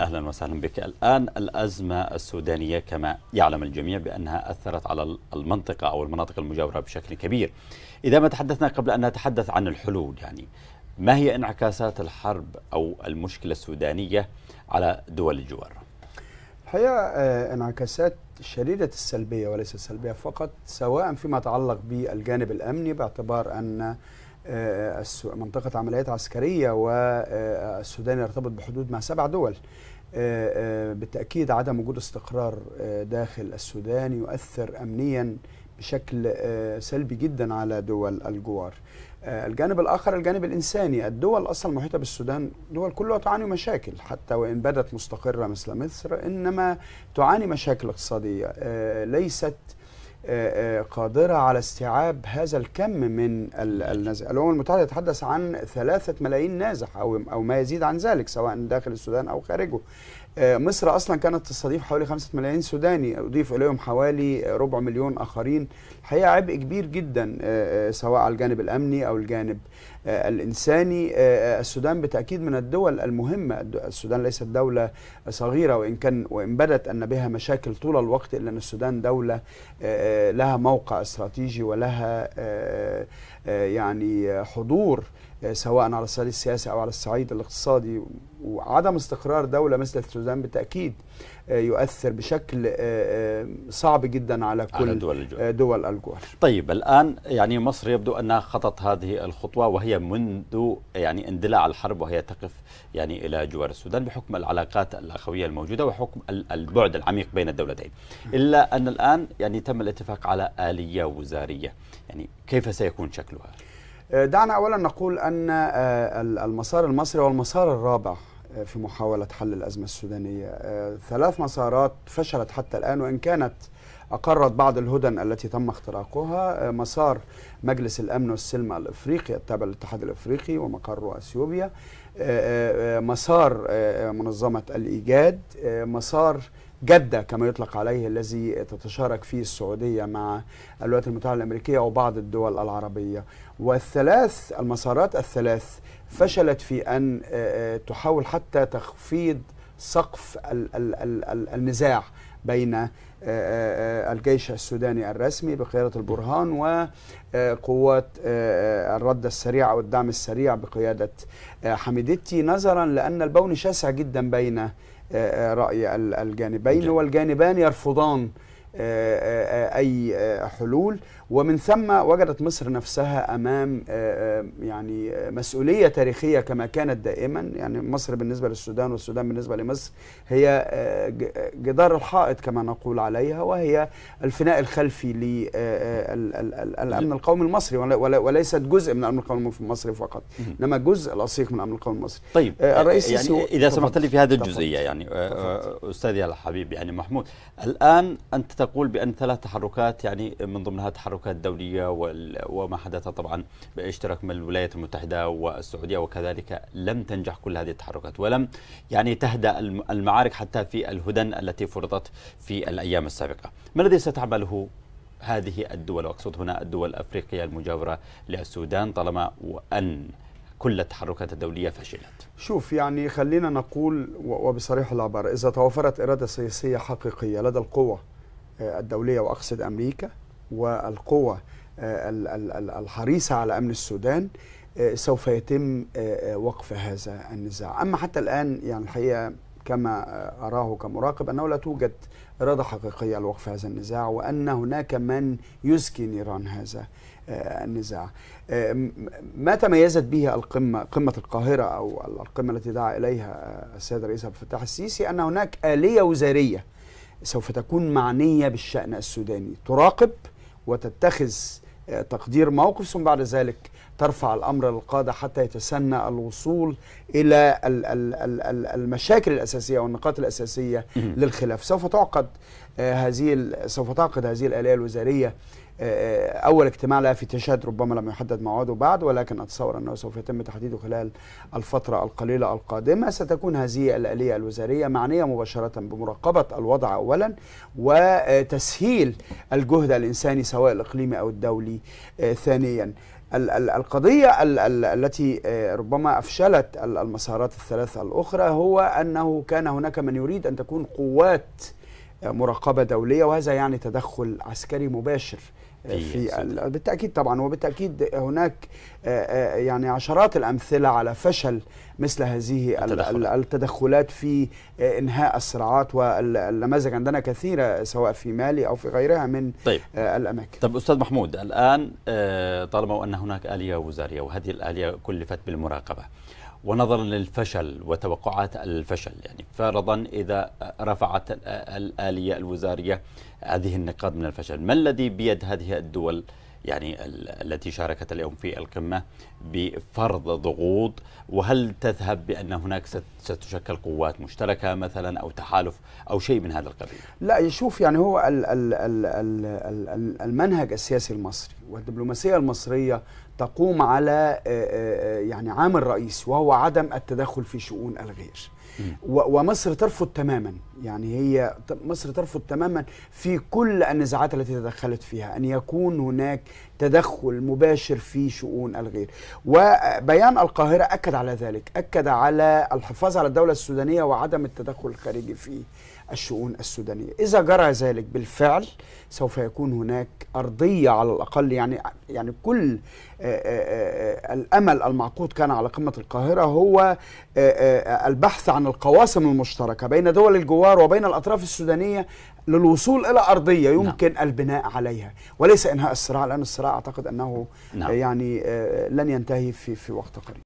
أهلا وسهلا بك الآن الأزمة السودانية كما يعلم الجميع بأنها أثرت على المنطقة أو المناطق المجاورة بشكل كبير إذا ما تحدثنا قبل أن نتحدث عن الحلول يعني ما هي انعكاسات الحرب أو المشكلة السودانية على دول الجوار الحقيقة آه، انعكاسات شديدة السلبية وليس السلبية فقط سواء فيما يتعلق بالجانب الأمني باعتبار أن آه، منطقة عمليات عسكرية والسودان آه، يرتبط بحدود مع سبع دول آه، بالتأكيد عدم وجود استقرار داخل السودان يؤثر أمنيا بشكل سلبي جدا على دول الجوار الجانب الآخر الجانب الإنساني الدول أصلا المحيطة بالسودان دول كلها تعاني مشاكل حتى وإن بدت مستقرة مثل مصر إنما تعاني مشاكل اقتصادية ليست قادرة على استيعاب هذا الكم من النازحين الأمم المتحدة تتحدث عن ثلاثة ملايين نازح أو ما يزيد عن ذلك سواء داخل السودان أو خارجه آه، مصر اصلا كانت تستضيف حوالي 5 ملايين سوداني اضيف اليهم حوالي ربع مليون اخرين الحقيقه عبء كبير جدا آه، آه، سواء على الجانب الامني او الجانب الانساني السودان بالتاكيد من الدول المهمه السودان ليست دوله صغيره وان كان وان بدت ان بها مشاكل طول الوقت الا ان السودان دوله لها موقع استراتيجي ولها يعني حضور سواء على الصعيد السياسي او على الصعيد الاقتصادي وعدم استقرار دولة مثل السودان بالتأكيد آه، يؤثر بشكل آه، آه، صعب جدا على كل على دول, الجوار. دول الجوار طيب الآن يعني مصر يبدو أنها خطط هذه الخطوة وهي منذ يعني اندلاع الحرب وهي تقف يعني إلى جوار السودان بحكم العلاقات الأخوية الموجودة وحكم البعد العميق بين الدولتين إلا أن الآن يعني تم الاتفاق على آلية وزارية يعني كيف سيكون شكلها؟ دعنا اولا نقول ان المسار المصري هو المسار الرابع في محاولة حل الأزمة السودانية آه، ثلاث مسارات فشلت حتى الآن وإن كانت أقرت بعض الهدن التي تم اختراقها آه، مسار مجلس الأمن والسلم الإفريقي التابع للاتحاد الإفريقي ومقره أثيوبيا آه، مسار منظمة الإيجاد مسار جدة كما يطلق عليه الذي تتشارك فيه السعودية مع الولايات المتحدة الأمريكية وبعض الدول العربية والثلاث المسارات الثلاث فشلت في أن آه، آه، تحاول حتى تخفيض سقف النزاع بين آه، الجيش السوداني الرسمي بقيادة البرهان وقوات الرد السريع أو الدعم السريع بقيادة حميدتي نظرا لأن البون شاسع جدا بين آه، آه، راي الجانبين والجانبان يرفضان آه، آه، آه، اي حلول ومن ثم وجدت مصر نفسها امام يعني مسؤوليه تاريخيه كما كانت دائما يعني مصر بالنسبه للسودان والسودان بالنسبه لمصر هي جدار الحائط كما نقول عليها وهي الفناء الخلفي للامن القومي المصري وليست جزء من الامن القومي المصري فقط انما جزء الأصيق من الامن القومي المصري طيب يعني الرئيس يعني اذا سمحت لي في هذه الجزئيه يعني استاذي الحبيب يعني محمود الان انت تقول بأن ثلاث تحركات يعني من ضمنها تحركات دولية وما حدث طبعا باشتراك من الولايات المتحدة والسعودية وكذلك لم تنجح كل هذه التحركات ولم يعني تهدأ المعارك حتى في الهدن التي فرضت في الأيام السابقة ما الذي ستعمله هذه الدول وأقصد هنا الدول الأفريقية المجاورة للسودان طالما وأن كل التحركات الدولية فشلت شوف يعني خلينا نقول وبصريح العبارة إذا توفرت إرادة سياسية حقيقية لدى القوة آه، الدولية وأقصد أمريكا والقوى آه، الحريصة على أمن السودان آه، سوف يتم وقف هذا النزاع أما حتى الآن يعني الحقيقة كما أراه كمراقب أنه لا توجد إرادة حقيقية لوقف هذا النزاع وأن هناك من يزكي نيران هذا النزاع ما تميزت به القمة قمة القاهرة أو القمة التي دعا إليها السيد الرئيس عبد الفتاح السيسي أن هناك آلية وزارية سوف تكون معنية بالشأن السوداني تراقب وتتخذ آه، تقدير موقف ثم بعد ذلك ترفع الأمر للقادة حتى يتسنى الوصول إلى المشاكل الأساسية والنقاط الأساسية للخلاف سوف تعقد آه، هذه سوف تعقد هذه الآلية الوزارية آه، اول اجتماع لها في تشاد ربما لم يحدد موعده بعد ولكن اتصور انه سوف يتم تحديده خلال الفتره القليله القادمه ستكون هذه الاليه الوزاريه معنيه مباشره بمراقبه الوضع اولا وتسهيل الجهد الانساني سواء الاقليمي او الدولي آه، ثانيا القضية التي آه، ربما أفشلت المسارات الثلاثة الأخرى هو أنه كان هناك من يريد أن تكون قوات مراقبة دولية وهذا يعني تدخل عسكري مباشر في بالتاكيد طبعا وبالتاكيد هناك آه، آه، يعني عشرات الامثله على فشل مثل هذه التدخلات, التدخلات في آه، انهاء الصراعات والنماذج عندنا كثيره سواء في مالي او في غيرها من طيب. الاماكن طيب استاذ محمود الان طالما ان هناك اليه وزاريه وهذه الاليه كلفت بالمراقبه ونظرا للفشل وتوقعات الفشل يعني فرضا اذا رفعت الاليه الوزاريه هذه النقاط من الفشل ما الذي بيد هذه الدول يعني التي شاركت اليوم في القمة بفرض ضغوط وهل تذهب بأن هناك ستشكل قوات مشتركة مثلا أو تحالف أو شيء من هذا القبيل لا يشوف يعني هو المنهج السياسي المصري والدبلوماسية المصرية تقوم على آه، آه، يعني عامل رئيسي وهو عدم التدخل في شؤون الغير ومصر ترفض تماما يعني هي مصر ترفض تماما في كل النزاعات التي تدخلت فيها ان يكون هناك تدخل مباشر في شؤون الغير وبيان القاهرة أكد على ذلك أكد على الحفاظ على الدولة السودانية وعدم التدخل الخارجي فيه الشؤون السودانية إذا جرى ذلك بالفعل سوف يكون هناك أرضية على الأقل يعني يعني كل آه، آه، آه، الأمل المعقود كان على قمة القاهرة هو البحث عن القواسم المشتركة بين دول الجوار وبين الأطراف السودانية للوصول إلى أرضية نعم. يمكن نعم. البناء عليها وليس إنهاء الصراع لأن الصراع أعتقد أنه نعم. يعني لن ينتهي في, في وقت قريب